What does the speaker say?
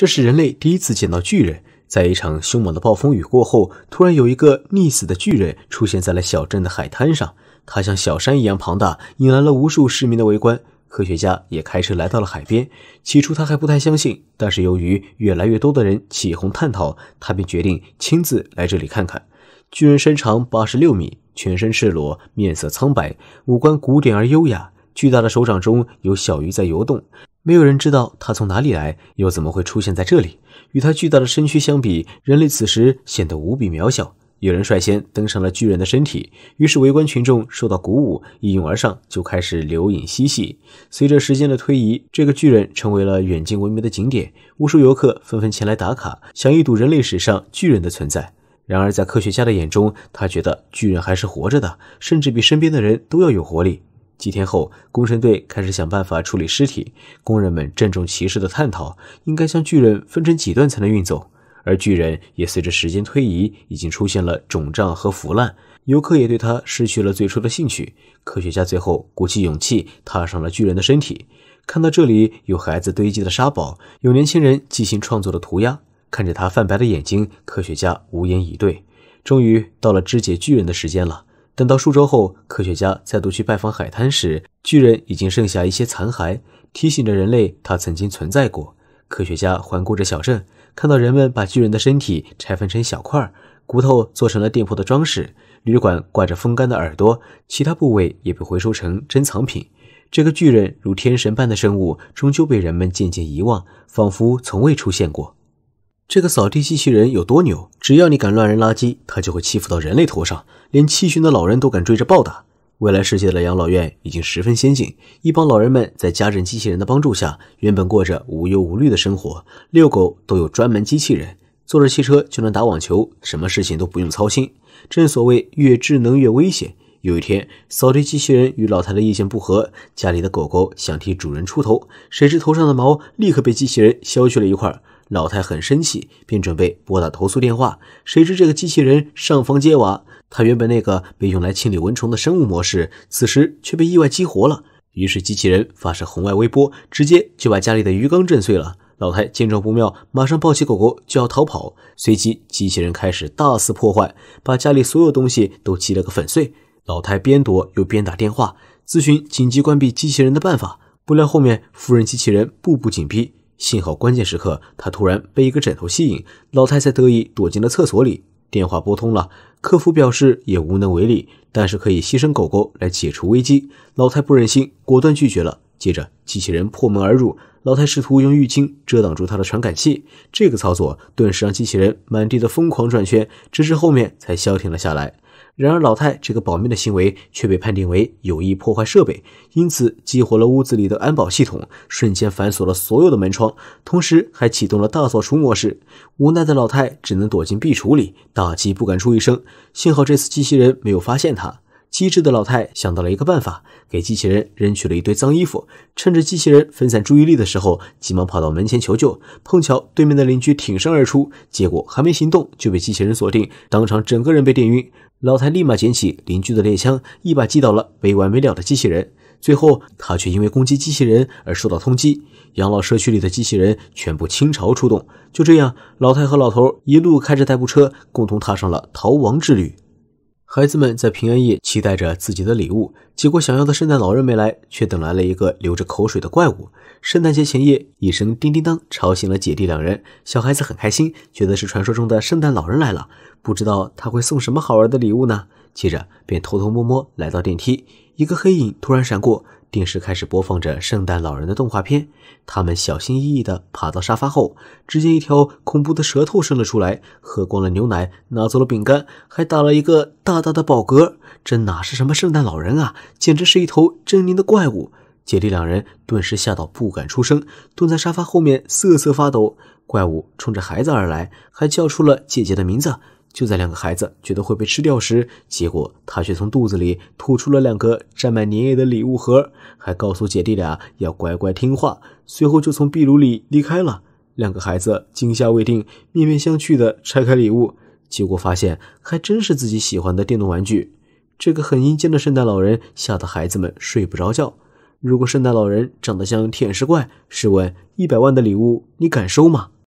这是人类第一次见到巨人。在一场凶猛的暴风雨过后，突然有一个溺死的巨人出现在了小镇的海滩上。他像小山一样庞大，引来了无数市民的围观。科学家也开车来到了海边。起初他还不太相信，但是由于越来越多的人起哄探讨，他便决定亲自来这里看看。巨人身长八十六米，全身赤裸，面色苍白，五官古典而优雅。巨大的手掌中有小鱼在游动。没有人知道他从哪里来，又怎么会出现在这里？与他巨大的身躯相比，人类此时显得无比渺小。有人率先登上了巨人的身体，于是围观群众受到鼓舞，一拥而上，就开始留影嬉戏。随着时间的推移，这个巨人成为了远近闻名的景点，无数游客纷纷前来打卡，想一睹人类史上巨人的存在。然而，在科学家的眼中，他觉得巨人还是活着的，甚至比身边的人都要有活力。几天后，工程队开始想办法处理尸体。工人们郑重其事地探讨应该将巨人分成几段才能运走，而巨人也随着时间推移，已经出现了肿胀和腐烂。游客也对他失去了最初的兴趣。科学家最后鼓起勇气踏上了巨人的身体。看到这里有孩子堆积的沙堡，有年轻人即兴创作的涂鸦，看着他泛白的眼睛，科学家无言以对。终于到了肢解巨人的时间了。等到数周后，科学家再度去拜访海滩时，巨人已经剩下一些残骸，提醒着人类他曾经存在过。科学家环顾着小镇，看到人们把巨人的身体拆分成小块骨头做成了店铺的装饰，旅馆挂着风干的耳朵，其他部位也被回收成珍藏品。这个巨人如天神般的生物，终究被人们渐渐遗忘，仿佛从未出现过。这个扫地机器人有多牛？只要你敢乱扔垃圾，它就会欺负到人类头上，连七旬的老人都敢追着暴打。未来世界的养老院已经十分先进，一帮老人们在家政机器人的帮助下，原本过着无忧无虑的生活，遛狗都有专门机器人，坐着汽车就能打网球，什么事情都不用操心。正所谓，越智能越危险。有一天，扫地机器人与老太的意见不合，家里的狗狗想替主人出头，谁知头上的毛立刻被机器人削去了一块。老太很生气，便准备拨打投诉电话，谁知这个机器人上房揭瓦，它原本那个被用来清理蚊虫的生物模式，此时却被意外激活了。于是机器人发射红外微波，直接就把家里的鱼缸震碎了。老太见状不妙，马上抱起狗狗就要逃跑，随即机器人开始大肆破坏，把家里所有东西都击了个粉碎。老太边躲又边打电话咨询紧急关闭机器人的办法，不料后面夫人机器人步步紧逼，幸好关键时刻她突然被一个枕头吸引，老太才得以躲进了厕所里。电话拨通了，客服表示也无能为力，但是可以牺牲狗狗来解除危机。老太不忍心，果断拒绝了。接着机器人破门而入，老太试图用浴巾遮挡住它的传感器，这个操作顿时让机器人满地的疯狂转圈，直至后面才消停了下来。然而，老太这个保密的行为却被判定为有意破坏设备，因此激活了屋子里的安保系统，瞬间反锁了所有的门窗，同时还启动了大扫除模式。无奈的老太只能躲进壁橱里，大气不敢出一声。幸好这次机器人没有发现她。机智的老太想到了一个办法，给机器人扔去了一堆脏衣服，趁着机器人分散注意力的时候，急忙跑到门前求救。碰巧对面的邻居挺身而出，结果还没行动就被机器人锁定，当场整个人被电晕。老太立马捡起邻居的猎枪，一把击倒了没完没了的机器人。最后，他却因为攻击机器人而受到通缉。养老社区里的机器人全部倾巢出动。就这样，老太和老头一路开着代步车，共同踏上了逃亡之旅。孩子们在平安夜期待着自己的礼物，结果想要的圣诞老人没来，却等来了一个流着口水的怪物。圣诞节前夜，一声叮叮当吵醒了姐弟两人。小孩子很开心，觉得是传说中的圣诞老人来了，不知道他会送什么好玩的礼物呢？接着便偷偷摸摸来到电梯，一个黑影突然闪过。电视开始播放着圣诞老人的动画片，他们小心翼翼地爬到沙发后，只见一条恐怖的舌头伸了出来，喝光了牛奶，拿走了饼干，还打了一个大大的饱嗝。这哪是什么圣诞老人啊？简直是一头狰狞的怪物！姐弟两人顿时吓到不敢出声，蹲在沙发后面瑟瑟发抖。怪物冲着孩子而来，还叫出了姐姐的名字。就在两个孩子觉得会被吃掉时，结果他却从肚子里吐出了两个沾满粘液的礼物盒，还告诉姐弟俩要乖乖听话，随后就从壁炉里离开了。两个孩子惊吓未定，面面相觑地拆开礼物，结果发现还真是自己喜欢的电动玩具。这个很阴间的圣诞老人吓得孩子们睡不着觉。如果圣诞老人长得像舔食怪，试问一百万的礼物你敢收吗？